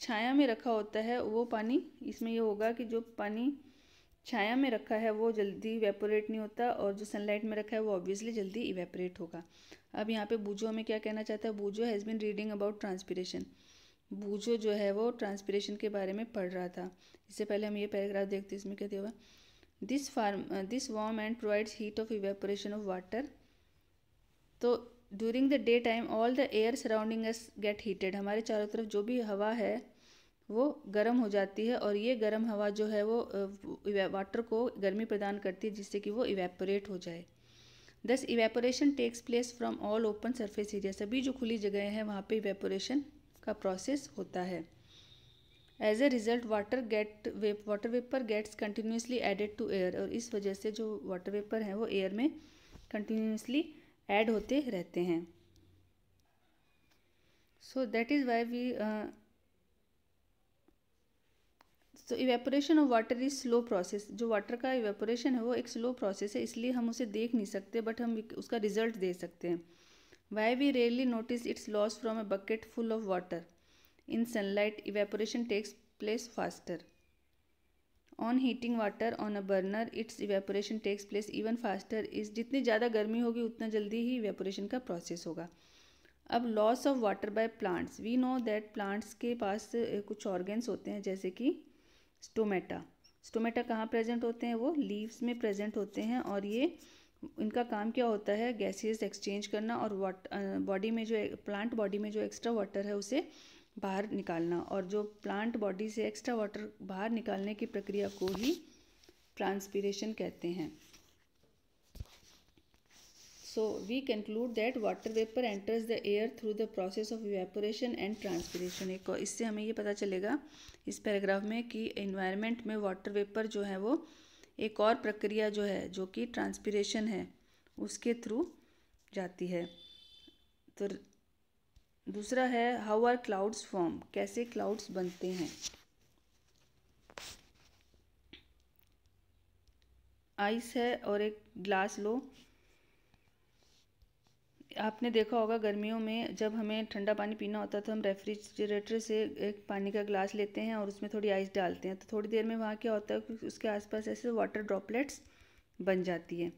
छाया में रखा होता है वो पानी इसमें ये होगा कि जो पानी छाया में रखा है वो जल्दी वेपोरेट नहीं होता और जो सनलाइट में रखा है वो ऑब्वियसली जल्दी इवेपोरेट होगा अब यहाँ पे बूजो हमें क्या कहना चाहता है Boojho has been reading about transpiration Boojho जो है वो ट्रांसपीरेशन के बारे में पढ़ रहा था इससे पहले हम ये पैराग्राफ देखते इसमें कहते हुए this form this warm and provides heat of evaporation of water तो during the day time all the air surrounding us gets heated हमारे चारों तरफ जो भी हवा है वो गर्म हो जाती है और ये गर्म हवा जो है वो वाटर को गर्मी प्रदान करती है जिससे कि वो इवेपोरेट हो जाए thus evaporation takes place from all open surface area सभी जो खुली जगह हैं वहाँ पे इवेपोरेशन का प्रोसेस होता है as a result water get वेप water vapour gets continuously added to air और इस वजह से जो वाटर वेपर हैं वो एयर में कंटिन्यूसली ऐड होते रहते हैं so that is why we so evaporation of water is slow process जो वाटर का इवेपोरेशन है वो एक स्लो प्रोसेस है इसलिए हम उसे देख नहीं सकते बट हम उसका रिजल्ट दे सकते हैं why we rarely notice its loss from a bucket full of water in sunlight evaporation takes place faster on heating water on a burner its evaporation takes place even faster इस जितनी ज़्यादा गर्मी होगी उतना जल्दी ही इवेपोरेशन का प्रोसेस होगा अब loss of water by plants we know that plants के पास कुछ ऑर्गेन्स होते हैं जैसे कि स्टोमेटा स्टोमेटा कहाँ प्रेजेंट होते हैं वो लीव्स में प्रेजेंट होते हैं और ये इनका काम क्या होता है गैसेस एक्सचेंज करना और वाट बॉडी में जो प्लांट बॉडी में जो एक्स्ट्रा वाटर है उसे बाहर निकालना और जो प्लांट बॉडी से एक्स्ट्रा वाटर बाहर निकालने की प्रक्रिया को ही ट्रांसपीरेशन कहते हैं so we conclude that water vapour enters the air through the process of evaporation and transpiration एक इससे हमें ये पता चलेगा इस पैराग्राफ में कि इन्वायरमेंट में वाटर वेपर जो है वो एक और प्रक्रिया जो है जो कि ट्रांसपीरेशन है उसके थ्रू जाती है तो दूसरा है हाउ आर क्लाउड्स फॉर्म कैसे क्लाउड्स बनते हैं आइस है और एक ग्लास लो आपने देखा होगा गर्मियों में जब हमें ठंडा पानी पीना होता है तो हम रेफ्रिजरेटर से एक पानी का ग्लास लेते हैं और उसमें थोड़ी आइस डालते हैं तो थोड़ी देर में वहाँ क्या होता है कि उसके आसपास ऐसे वाटर ड्रॉपलेट्स बन जाती है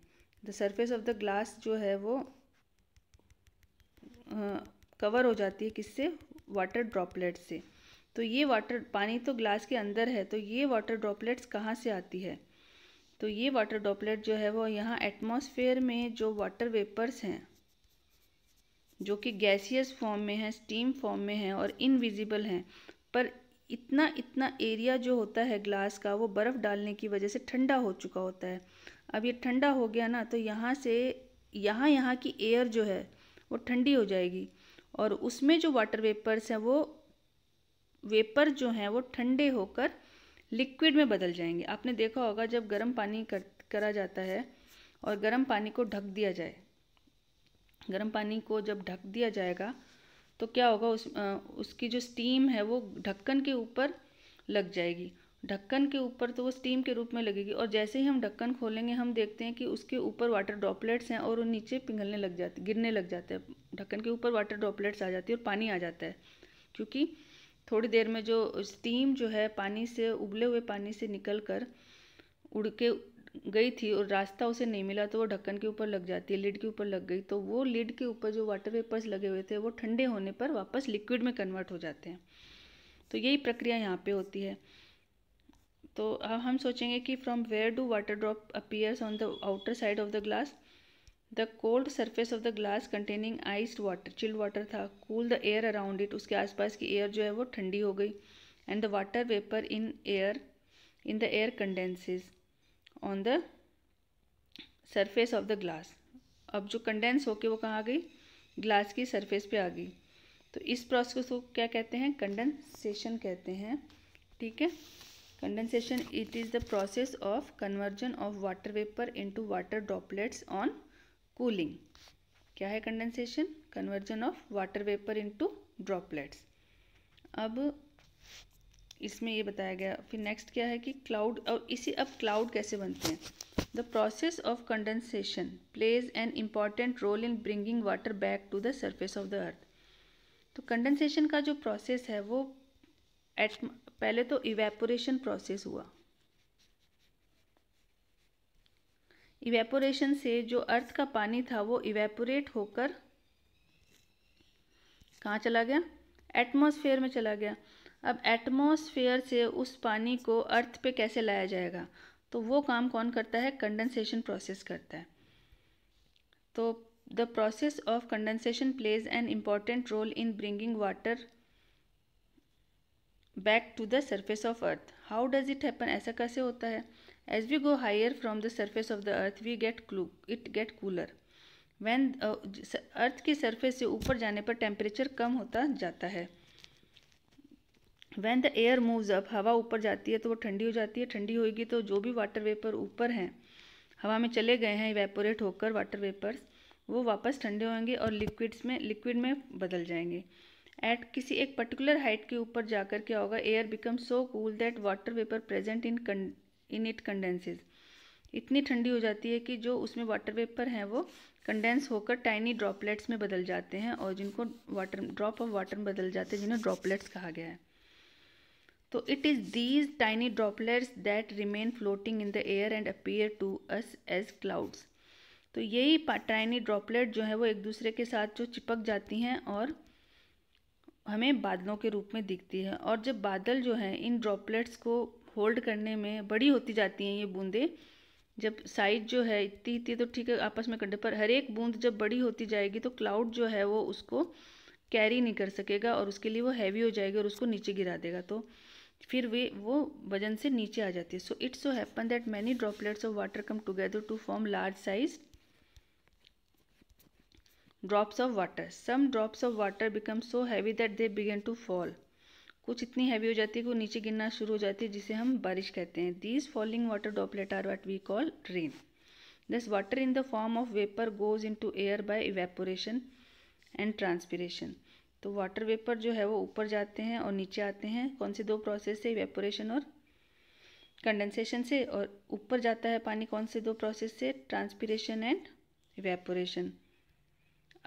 the surface of the glass जो है वो कवर हो जाती है किससे वाटर ड्रॉपलेट से तो ये वाटर पानी तो ग्लास के अंदर है तो ये वाटर ड्रॉपलेट्स कहाँ से आती है तो ये वाटर ड्रॉपलेट जो है वो यहाँ एटमॉस्फेयर में जो वाटर वेपर्स हैं जो कि गैसियस फॉर्म में हैं स्टीम फॉर्म में हैं और इनविजिबल हैं पर इतना इतना एरिया जो होता है ग्लास का वो बर्फ़ डालने की वजह से ठंडा हो चुका होता है अब ये ठंडा हो गया ना तो यहाँ से यहाँ यहाँ की एयर जो है वो ठंडी हो जाएगी और उसमें जो वाटर वेपर्स हैं वो वेपर जो हैं वो ठंडे होकर लिक्विड में बदल जाएंगे आपने देखा होगा जब गर्म पानी कर, करा जाता है और गर्म पानी को ढक दिया जाए गर्म पानी को जब ढक दिया जाएगा तो क्या होगा उस आ, उसकी जो स्टीम है वो ढक्कन के ऊपर लग जाएगी ढक्कन के ऊपर तो वो स्टीम के रूप में लगेगी और जैसे ही हम ढक्कन खोलेंगे हम देखते हैं कि उसके ऊपर वाटर ड्रॉपलेट्स हैं और वो नीचे पिघलने लग जाते गिरने लग जाते हैं ढक्कन के ऊपर वाटर ड्रॉपलेट्स आ जाती है और पानी आ जाता है क्योंकि थोड़ी देर में जो स्टीम जो है पानी से उबले हुए पानी से निकल कर उड़ के गई थी और रास्ता उसे नहीं मिला तो वो ढक्कन के ऊपर लग जाती है लिड के ऊपर लग गई तो वो लिड के ऊपर जो वाटर पेपर्स लगे हुए थे वो ठंडे होने पर वापस लिक्विड में कन्वर्ट हो जाते हैं तो यही प्रक्रिया यहाँ पर होती है तो अब हम सोचेंगे कि from where do water drop appears on the outer side of the glass the cold surface of the glass containing iced water chilled water था cool the air around it उसके आसपास की एयर जो है वो ठंडी हो गई and the water vapour in air in the air condenses on the surface of the glass अब जो कंडेंस होके वो कहाँ आ गई ग्लास की सरफेस पे आ गई तो इस प्रोसेस को क्या कहते हैं कंडेंसेशन कहते हैं ठीक है condensation it is the process of conversion of water vapor into water droplets on cooling क्या है condensation conversion of water vapor into droplets अब इसमें ये बताया गया फिर नेक्स्ट क्या है कि क्लाउड और इसी अब क्लाउड कैसे बनते हैं the process of condensation plays an important role in bringing water back to the surface of the earth तो कंडेंसेशन का जो प्रोसेस है वो एट पहले तो इवेपोरेशन प्रोसेस हुआ इवेपोरेशन से जो अर्थ का पानी था वो इवेपोरेट होकर कहाँ चला गया एटमॉस्फेयर में चला गया अब एटमॉस्फेयर से उस पानी को अर्थ पे कैसे लाया जाएगा तो वो काम कौन करता है कंडेंसेशन प्रोसेस करता है तो the process of condensation plays an important role in bringing water back to the surface of earth how does it happen ऐसा कैसे होता है as we go higher from the surface of the earth we get clue it get cooler when earth के सर्फेस से ऊपर जाने पर टेम्परेचर कम होता जाता है when the air moves up हवा ऊपर जाती है तो वो ठंडी हो जाती है ठंडी होगी तो जो भी वाटर वेपर ऊपर हैं हवा में चले गए हैं इवेपोरेट होकर वाटर वेपर्स वो वापस ठंडे होंगे और लिक्विड्स में लिक्विड में बदल जाएंगे एट किसी एक पर्टिकुलर हाइट के ऊपर जाकर क्या होगा air become so cool that water vapour present in in it condenses इतनी ठंडी हो जाती है कि जो उसमें वाटर वेपर हैं वो कंडेंस होकर टाइनी ड्रॉपलेट्स में बदल जाते हैं और जिनको वाटर ड्रॉप ऑफ वाटर में बदल जाते हैं जिन्हें ड्रॉपलेट्स कहा गया है तो it is these tiny droplets that remain floating in the air and appear to us as clouds तो यही टाइनी ड्रॉपलेट जो है वो एक दूसरे के साथ जो चिपक जाती हैं और हमें बादलों के रूप में दिखती है और जब बादल जो हैं इन ड्रॉपलेट्स को होल्ड करने में बड़ी होती जाती हैं ये बूंदें जब साइज जो है इतनी इतनी तो ठीक है आपस में कंडे पर हर एक बूंद जब बड़ी होती जाएगी तो क्लाउड जो है वो उसको कैरी नहीं कर सकेगा और उसके लिए वो हैवी हो जाएगी और उसको नीचे गिरा देगा तो फिर वे वो वजन से नीचे आ जाती है so it's so happen that many droplets of water come together to form large size drops of water some drops of water become so heavy that they begin to fall कुछ इतनी हैवी हो जाती है कि नीचे गिरना शुरू हो जाती है जिसे हम बारिश कहते हैं these falling water droplet are what we call rain thus water in the form of vapour goes into air by evaporation and transpiration तो वाटर वेपर जो है वो ऊपर जाते हैं और नीचे आते हैं कौन से दो प्रोसेस से इवेपोरेशन और कंडेंसेशन से और ऊपर जाता है पानी कौन से दो प्रोसेस से ट्रांसपीरेशन एंड इवेपोरेशन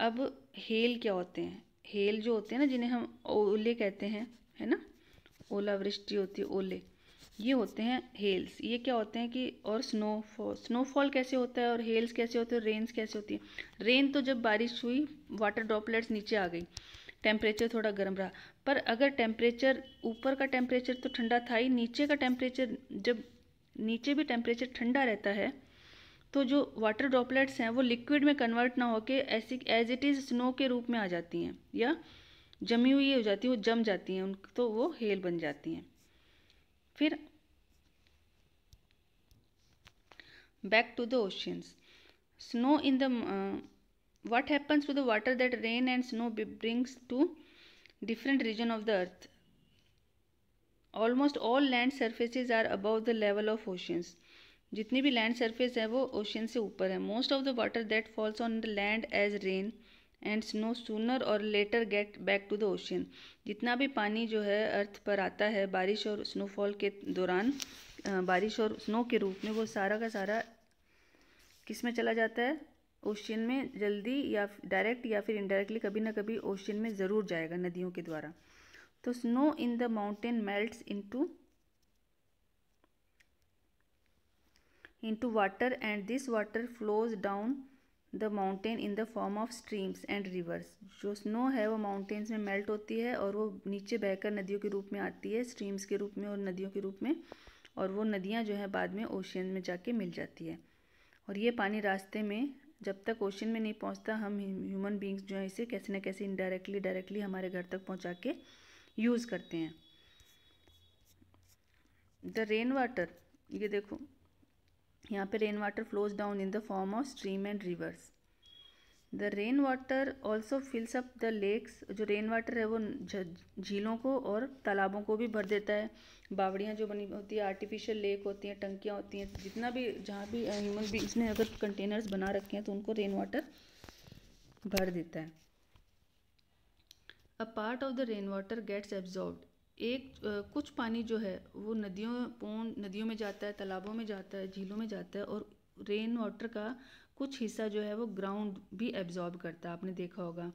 अब हेल क्या होते हैं हेल जो होते हैं ना जिन्हें हम ओले कहते हैं है ना ओलावृष्टि होती है ओले ये होते हैं हेल्स ये क्या होते हैं कि और स्नोफॉल स्नोफॉल कैसे होता है और हेल्स कैसे होते हैं रेन्स कैसे होती है रेन तो जब बारिश हुई वाटर ड्रॉपलेट्स नीचे आ गई टेम्परेचर थोड़ा गर्म रहा पर अगर टेम्परेचर ऊपर का टेम्परेचर तो ठंडा था ही नीचे का टेम्परेचर जब नीचे भी टेम्परेचर ठंडा रहता है तो जो वाटर ड्रॉपलेट्स हैं वो लिक्विड में कन्वर्ट ना होकर ऐसी एज इट इज़ स्नो के रूप में आ जाती हैं या जमी हुई हो जाती है वो जम जाती हैं उन तो वो हेल बन जाती हैं फिर back to the oceans snow in the what happens to the water that rain and snow brings to different region of the earth almost all land surfaces are above the level of oceans जितनी भी लैंड सरफेस है वो ओशन से ऊपर है most of the water that falls on the land as rain and snow sooner or later get back to the ocean जितना भी पानी जो है अर्थ पर आता है बारिश और स्नोफॉल के दौरान बारिश और स्नो के रूप में वो सारा का सारा किस में चला जाता है ओशियन में जल्दी या डायरेक्ट या फिर इनडायरेक्टली कभी ना कभी ओशन में ज़रूर जाएगा नदियों के द्वारा तो snow in the mountain melts into into water and this water flows down the mountain in the form of streams and rivers जो स्नो है वो माउंटेन्स में मेल्ट होती है और वो नीचे बहकर नदियों के रूप में आती है स्ट्रीम्स के रूप में और नदियों के रूप में और वो नदियाँ जो है बाद में ocean में जाके मिल जाती है और ये पानी रास्ते में जब तक ओशन में नहीं पहुँचता हम ह्यूमन बींग्स जो है इसे कैसे ना कैसे इनडायरेक्टली डायरेक्टली हमारे घर तक पहुँचा के यूज़ करते हैं द रेन वाटर ये देखो यहाँ पे rain water flows down in the form of stream and rivers the rain water also fills up the lakes जो रेन वाटर है वो झीलों को और तालाबों को भी भर देता है बावड़ियाँ जो बनी होती है आर्टिफिशियल लेक होती हैं टंकियाँ होती हैं जितना भी जहाँ भी ह्यूमन भी इसने अगर कंटेनर्स बना रखे हैं तो उनको रेन वाटर भर देता है a part of the rain water gets absorb एक कुछ पानी जो है वो नदियों पौन नदियों में जाता है तालाबों में जाता है झीलों में जाता है और रेन वाटर का कुछ हिस्सा जो है वो ग्राउंड भी एब्जॉर्ब करता है आपने देखा होगा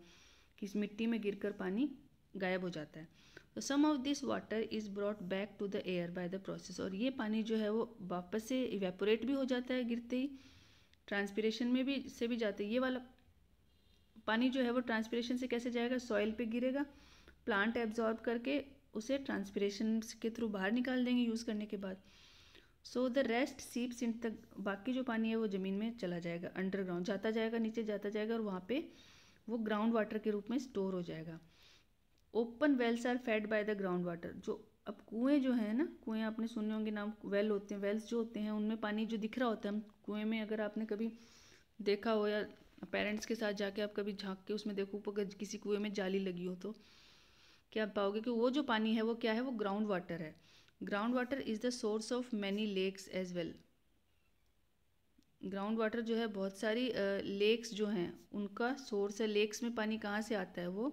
कि इस मिट्टी में गिरकर पानी गायब हो जाता है some of this water is brought back to the air by the process और ये पानी जो है वो वापस से इवेपोरेट भी हो जाता है गिरते ही ट्रांसपीरेशन में भी से भी जाता है ये वाला पानी जो है वो ट्रांसपीरेशन से कैसे जाएगा सॉइल पे गिरेगा प्लांट एब्जॉर्ब करके उसे ट्रांसपरेशन के थ्रू बाहर निकाल देंगे यूज़ करने के बाद सो द रेस्ट सीप्स इन तक बाकी जो पानी है वो ज़मीन में चला जाएगा अंडरग्राउंड जाता जाएगा नीचे जाता जाएगा और वहाँ पे वो ग्राउंड वाटर के रूप में स्टोर हो जाएगा open wells are fed by the ground water जो अब कुएँ जो है ना कुएँ आपने सुने होंगे नाम वेल होते हैं वेल्स जो होते हैं उनमें पानी जो दिख रहा होता है हम कुएँ में अगर आपने कभी देखा हो या पेरेंट्स के साथ जाके आप कभी झाँक के उसमें देखो अगर किसी कुएँ में जाली लगी हो तो क्या आप पाओगे कि वो जो पानी है वो क्या है वो ग्राउंड वाटर है ground water is the source of many lakes as well ground water जो है बहुत सारी लेक्स uh, जो हैं उनका सोर्स है लेक्स में पानी कहाँ से आता है वो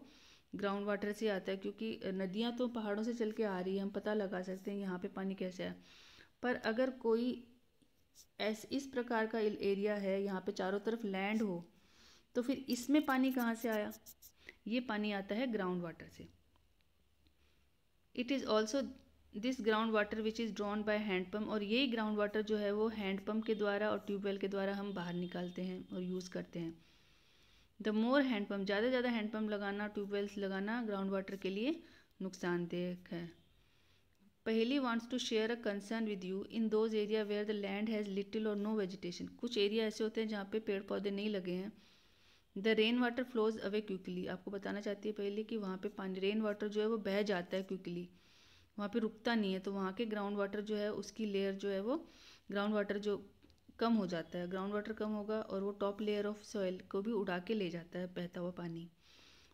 ग्राउंड वाटर से आता है क्योंकि नदियाँ तो पहाड़ों से चल के आ रही है हम पता लगा सकते हैं यहाँ पे पानी कैसे है पर अगर कोई ऐस इस प्रकार का एरिया है यहाँ पे चारों तरफ लैंड हो तो फिर इसमें पानी कहाँ से आया ये पानी आता है ग्राउंड वाटर से it is also this ground water which is drawn by hand pump और यही ग्राउंड वाटर जो है वो हैंड पम्प के द्वारा और ट्यूबवेल के द्वारा हम बाहर निकालते हैं और यूज़ करते हैं द मोर हैंडपम्प ज़्यादा से ज़्यादा हैंडपम्प लगाना ट्यूबवेल्स लगाना ग्राउंड वाटर के लिए नुकसानदेह है Paheli wants to share a concern with you in those area where the land has little or no vegetation कुछ एरिया ऐसे होते हैं जहाँ पे पेड़ पौधे नहीं लगे हैं the rain water flows away quickly आपको बताना चाहती है पहले कि वहाँ पे पानी रेन वाटर जो है वो बह जाता है क्विकली वहाँ पे रुकता नहीं है तो वहाँ के ग्राउंड वाटर जो है उसकी लेयर जो है वो ग्राउंड वाटर जो कम हो जाता है ग्राउंड वाटर कम होगा और वो टॉप लेयर ऑफ सॉइल को भी उड़ा के ले जाता है बहता हुआ पानी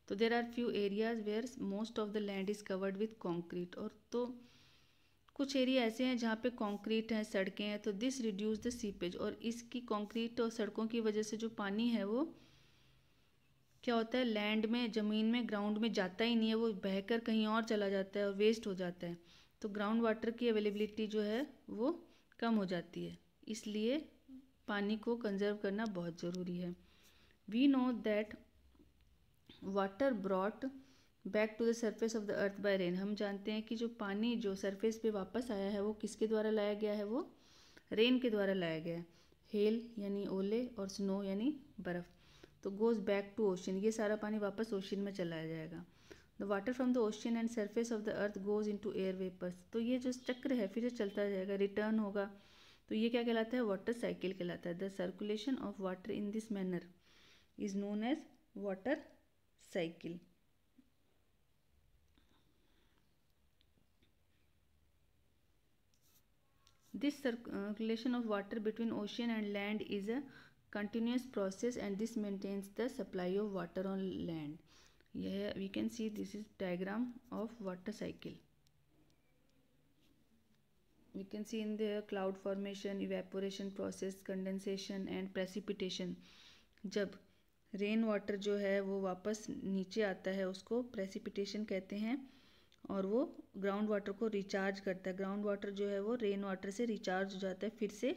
तो there are few areas where most of the land is covered with concrete और तो कुछ एरिया ऐसे हैं जहाँ पे कंक्रीट हैं सड़कें हैं तो दिस रिड्यूस द सीपेज और इसकी कंक्रीट और सड़कों की वजह से जो पानी है वो क्या होता है लैंड में ज़मीन में ग्राउंड में जाता ही नहीं है वो बहकर कहीं और चला जाता है और वेस्ट हो जाता है तो ग्राउंड वाटर की अवेलेबिलिटी जो है वो कम हो जाती है इसलिए पानी को कंजर्व करना बहुत ज़रूरी है we know that water brought back to the surface of the earth by rain हम जानते हैं कि जो पानी जो सरफेस पे वापस आया है वो किसके द्वारा लाया गया है वो रेन के द्वारा लाया गया है हेल यानी ओले और स्नो यानी बर्फ़ तो गोज़ बैक टू ओशन ये सारा पानी वापस ओशन में चलाया जाएगा the water from the ocean and surface of the earth goes into air vapours तो ये जो चक्र है फिर चलता जाएगा रिटर्न होगा तो ये क्या कहलाता है वाटर साइकिल कहलाता है the circulation of water in this manner is known as water cycle this circulation of water between ocean and land is a continuous process and this maintains the supply of water on land yeah we can see this is diagram of water cycle we can see in the cloud formation evaporation process condensation and precipitation जब रेन वाटर जो है वो वापस नीचे आता है उसको प्रेसिपिटेशन कहते हैं और वो ग्राउंड वाटर को रिचार्ज करता है ग्राउंड वाटर जो है वो रेन वाटर से रिचार्ज हो जाता है फिर से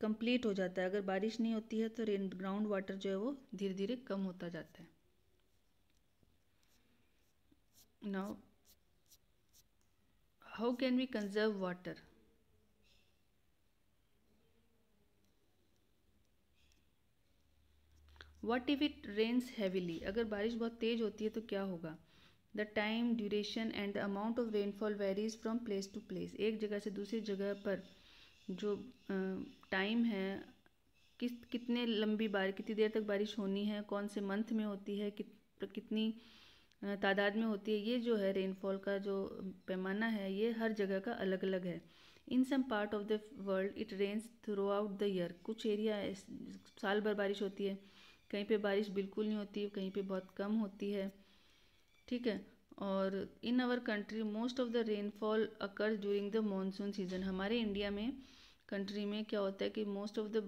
कंप्लीट हो जाता है अगर बारिश नहीं होती है तो रेन ग्राउंड वाटर जो है वो धीरे धीरे कम होता जाता है now how can we conserve water what if it rains heavily अगर बारिश बहुत तेज़ होती है तो क्या होगा the time duration and the amount of rainfall varies from place to place एक जगह से दूसरी जगह पर जो टाइम है किस कितने लंबी बार कितनी देर तक बारिश होनी है कौन से मंथ में होती है कित कितनी तादाद में होती है ये जो है रेनफॉल का जो पैमाना है ये हर जगह का अलग अलग है in some part of the world it rains throughout the year कुछ एरिया साल भर बारिश होती है कहीं पे बारिश बिल्कुल नहीं होती कहीं पे बहुत कम होती है ठीक है और in our country most of the rainfall occurs during the monsoon season हमारे इंडिया में कंट्री में क्या होता है कि मोस्ट ऑफ द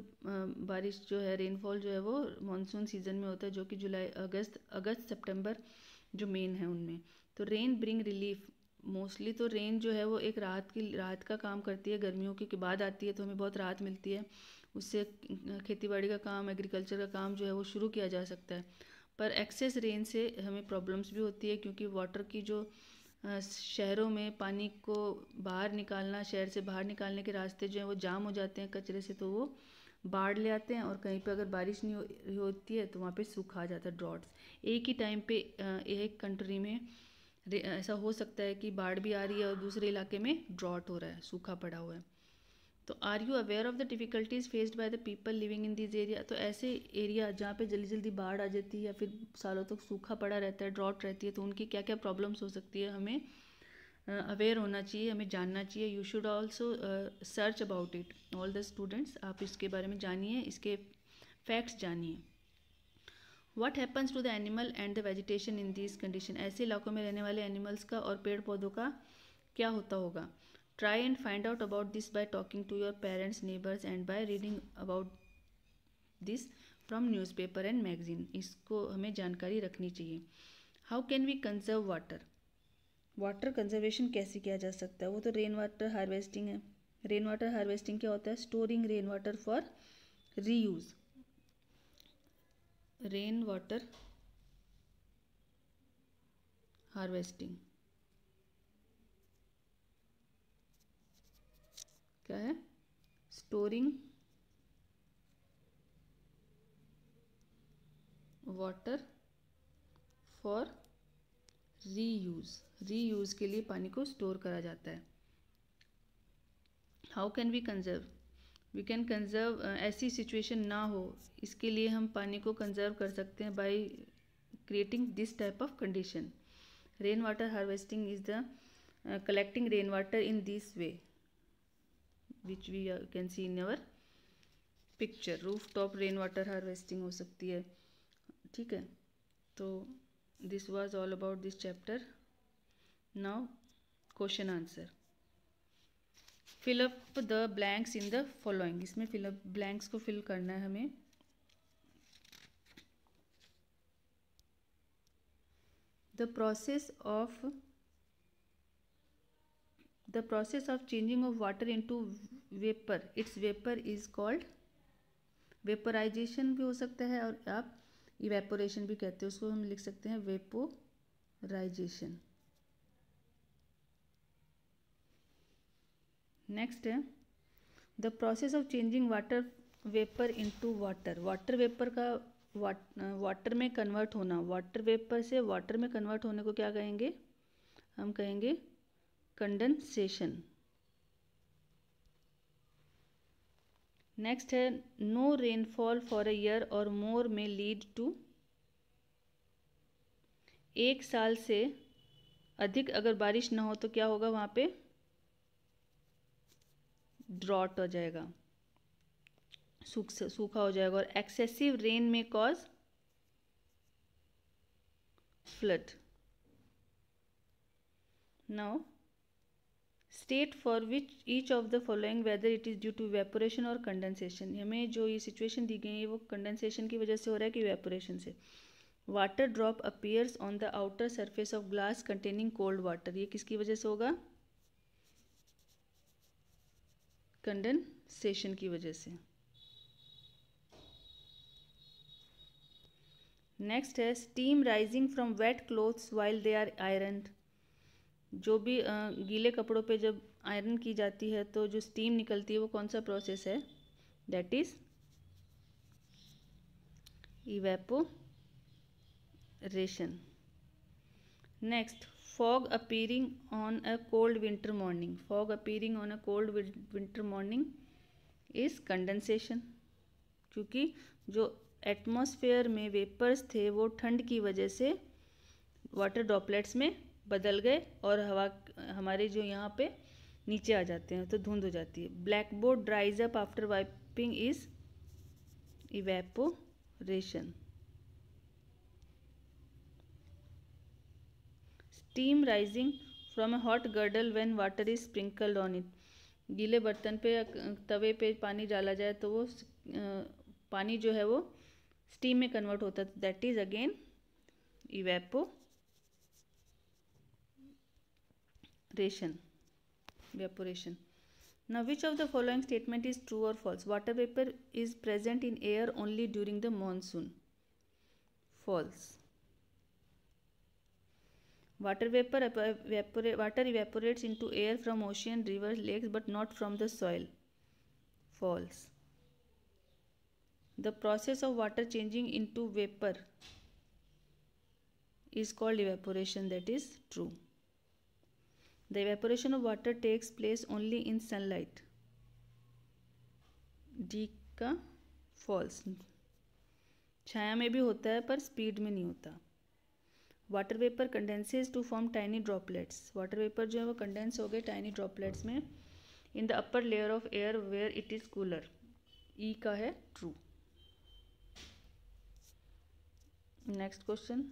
बारिश जो है रेनफॉल जो है वो मानसून सीजन में होता है जो कि जुलाई अगस्त अगस्त सितंबर जो मेन है उनमें तो रेन ब्रिंग रिलीफ मोस्टली तो रेन जो है वो एक रात की राहत का काम करती है गर्मियों के बाद आती है तो हमें बहुत राहत मिलती है उससे खेतीबाड़ी का काम एग्रीकल्चर का काम जो है वो शुरू किया जा सकता है पर एक्सेस रेन से हमें प्रॉब्लम्स भी होती है क्योंकि वाटर की जो शहरों में पानी को बाहर निकालना शहर से बाहर निकालने के रास्ते जो हैं वो जाम हो जाते हैं कचरे से तो वो बाढ़ ले आते हैं और कहीं पे अगर बारिश नहीं हो, होती है तो वहाँ पे सूखा आ जाता है ड्रॉट्स एक ही टाइम पे एक कंट्री में ऐसा हो सकता है कि बाढ़ भी आ रही है और दूसरे इलाके में ड्रॉट हो रहा है सूखा पड़ा हुआ है तो are you aware of the difficulties faced by the people living in this area तो ऐसे एरिया जहाँ पे जल्दी जल्दी बाढ़ आ जाती है या फिर सालों तक तो सूखा पड़ा रहता है ड्रॉट रहती है तो उनकी क्या क्या प्रॉब्लम्स हो सकती है हमें अवेयर uh, होना चाहिए हमें जानना चाहिए you should also search about it all the students आप इसके बारे में जानिए इसके फैक्ट्स जानिए what happens to the animal and the vegetation in this condition ऐसे इलाकों में रहने वाले एनिमल्स का और पेड़ पौधों का क्या होता होगा try and find out about this by talking to your parents neighbors and by reading about this from newspaper and magazine इसको हमें जानकारी रखनी चाहिए how can we conserve water water conservation कैसे किया जा सकता है वो तो रेन वाटर हार्वेस्टिंग है रेन वाटर हार्वेस्टिंग क्या होता है storing rain water for reuse rain water harvesting क्या है storing water for reuse reuse के लिए पानी को स्टोर करा जाता है how can we conserve we can conserve ऐसी सिचुएशन ना हो इसके लिए हम पानी को कंजर्व कर सकते हैं by creating this type of condition rain water harvesting is the collecting rain water in this way which we can see in our picture roof top rain water harvesting हो सकती है ठीक है तो this was all about this chapter now question answer fill up the blanks in the following इसमें फिलअप ब्लैंक्स को फिल करना है हमें the process of the process of changing of water into vapour its vapour is called vaporization भी हो सकता है और आप इवेपोरेशन भी कहते हैं उसको हम लिख सकते हैं वेपोराइजेशन नेक्स्ट है the process of changing water vapour into water water vapour का वाटर में कन्वर्ट होना वाटर वेपर से वाटर में कन्वर्ट होने को क्या कहेंगे हम कहेंगे कंडेंसेशन नेक्स्ट है no rainfall for a year और मोर में लीड टू एक साल से अधिक अगर बारिश ना हो तो क्या होगा वहां पे ड्रॉट हो जाएगा सूख सूखा हो जाएगा और एक्सेसिव रेन में cause flood now state for which each of the following whether it is due to evaporation और कंडेंसेशन हमें जो ये सिचुएशन दी गई है वो कंडेंसेशन की वजह से हो रहा है कि वेपोरेशन से water drop appears on the outer surface of glass containing cold water ये किसकी वजह से होगा कंडेंसेशन की वजह से नेक्स्ट है steam rising from wet clothes while they are iron जो भी गीले कपड़ों पे जब आयरन की जाती है तो जो स्टीम निकलती है वो कौन सा प्रोसेस है that is evaporation next fog appearing on a cold winter morning fog appearing on a cold winter morning is condensation क्योंकि जो एटमॉस्फेयर में वेपर्स थे वो ठंड की वजह से वाटर ड्रॉपलेट्स में बदल गए और हवा हमारे जो यहाँ पे नीचे आ जाते हैं तो धुंध हो जाती है blackboard dries up after wiping is evaporation steam rising from a hot girdle when water is sprinkled on it गीले बर्तन पे तवे पे पानी डाला जाए तो वो पानी जो है वो स्टीम में कन्वर्ट होता है दैट इज़ अगेन इवेपो ration now which of the following statement is true or false water vapor is present in air only during the monsoon false water vapor evaporate water evaporates into air from ocean rivers lakes but not from the soil false the process of water changing into vapor is called evaporation that is true the evaporation of water takes place only in sunlight D का फॉल्स छाया में भी होता है पर स्पीड में नहीं होता water vapour condenses to form tiny droplets water vapour जो है वो कंडेंस हो गए टाइनी ड्रॉपलेट्स में in the upper layer of air where it is cooler E का है true next question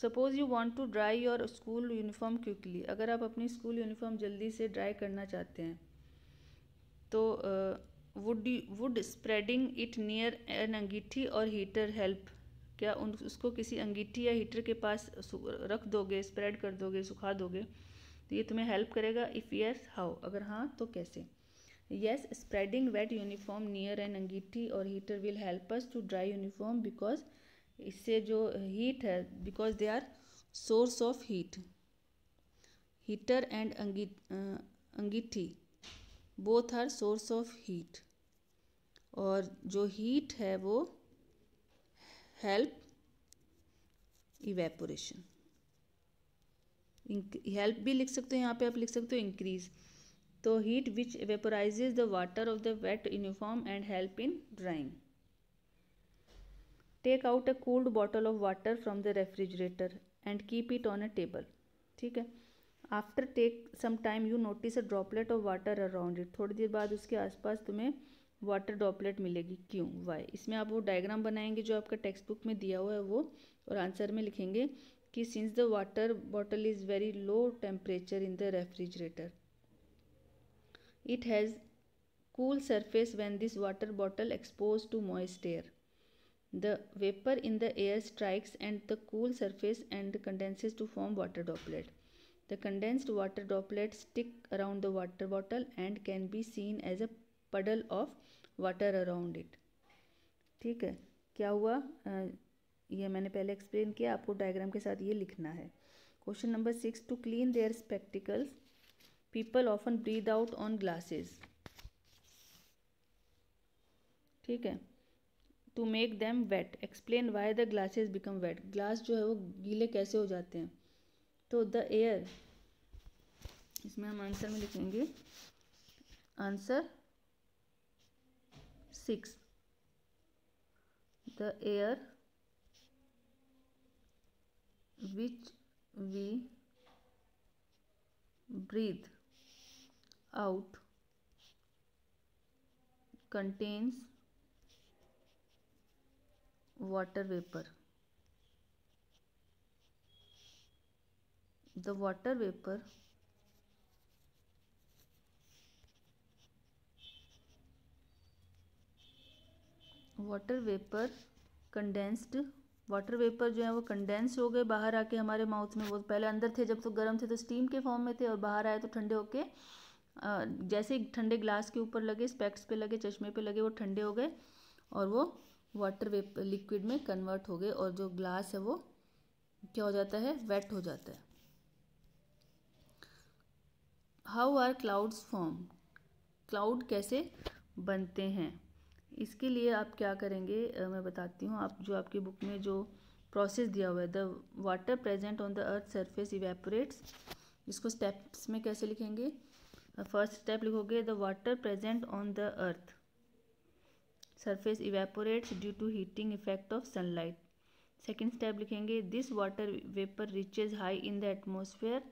suppose you want to dry your school uniform quickly अगर आप अपनी स्कूल यूनिफॉर्म जल्दी से ड्राई करना चाहते हैं तो would would spreading it near an angithi और हीटर हेल्प क्या उन उसको किसी अंगीठी या हीटर के पास रख दोगे स्प्रेड कर दोगे सुखा दोगे तो ये तुम्हें हेल्प करेगा इफ़ यस हाउ अगर हाँ तो कैसे yes spreading wet uniform near an angithi और heater will help us to dry uniform because इससे जो हीट है because they are source of heat heater and angithi both are source of heat और जो हीट है वो हेल्प इवेपोरेशन हेल्प भी लिख सकते हो यहाँ पे आप लिख सकते हो इंक्रीज तो heat which vaporize the water of the wet uniform and help in drying take out a cooled bottle of water from the refrigerator and keep it on a table ठीक है after take some time you notice a droplet of water around it थोड़ी देर बाद उसके आसपास तुम्हें वाटर ड्रॉपलेट मिलेगी क्यों वाई इसमें आप वो डायग्राम बनाएंगे जो आपका टेक्स्ट बुक में दिया हुआ है वो और आंसर में लिखेंगे कि since the water bottle is very low temperature in the refrigerator it has cool surface when this water bottle expose to moist air The vapor in the air strikes and the cool surface and condenses to form water droplet. The condensed water droplets stick around the water bottle and can be seen as a puddle of water around it. ठीक है क्या हुआ ये मैंने पहले एक्सप्लेन किया आपको डायग्राम के साथ ये लिखना है question number six to clean their spectacles people often breathe out on glasses ठीक है to make them wet explain why the glasses become wet glass जो है वो गीले कैसे हो जाते हैं तो द एयर इसमें हम आंसर में लिखेंगे answer six the air which we breathe out contains water vapor the water vapor water vapour condensed water vapour जो है वो कंडेंस हो गए बाहर आके हमारे माउथ में वो पहले अंदर थे जब तो गर्म थे तो स्टीम के फॉर्म में थे और बाहर आए तो ठंडे होके जैसे ठंडे ग्लास के ऊपर लगे स्पेक्स पे लगे चश्मे पे लगे वो ठंडे हो गए और वो वाटर वेप लिक्विड में कन्वर्ट हो गए और जो ग्लास है वो क्या हो जाता है वेट हो जाता है how are clouds form cloud कैसे बनते हैं इसके लिए आप क्या करेंगे मैं बताती हूँ आप जो आपकी बुक में जो प्रोसेस दिया हुआ है the water present on the earth surface evaporates इसको स्टेप्स में कैसे लिखेंगे फर्स्ट स्टेप लिखोगे the water present on the earth surface evaporates due to heating effect of sunlight second step लिखेंगे this water vapour reaches high in the atmosphere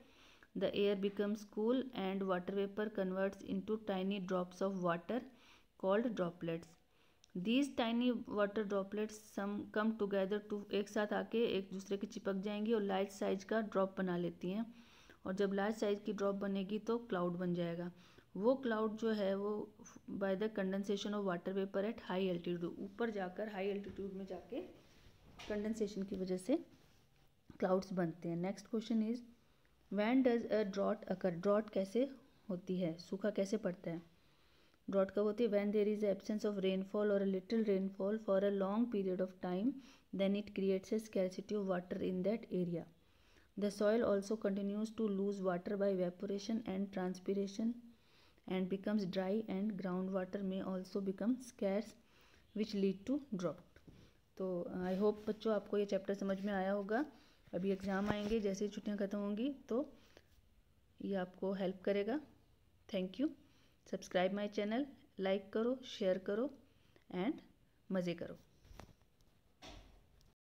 the air becomes cool and water vapour converts into tiny drops of water called droplets these tiny water droplets some come together to एक साथ आके एक दूसरे के चिपक जाएंगी और लार्ज साइज का ड्रॉप बना लेती हैं और जब लार्ज साइज की ड्रॉप बनेगी तो क्लाउड बन जाएगा वो क्लाउड जो है वो by the condensation of water vapour at high altitude ऊपर जाकर हाई एल्टीट्यूड में जाके कंडेंसेशन की वजह से क्लाउड्स बनते हैं next question is when does a drought occur drought कैसे होती है सूखा कैसे पड़ता है ड्रॉट कब होती है when there is absence of rainfall और a little rainfall for a long period of time then it creates a scarcity of water in that area the soil also continues to lose water by evaporation and transpiration and becomes dry and ground water में also become scarce which lead to drop तो आई uh, होप बच्चों आपको ये चैप्टर समझ में आया होगा अभी एग्ज़ाम आएंगे जैसे ही छुट्टियाँ ख़त्म होंगी तो ये आपको हेल्प करेगा thank you subscribe my channel like करो शेयर करो एंड मज़े करो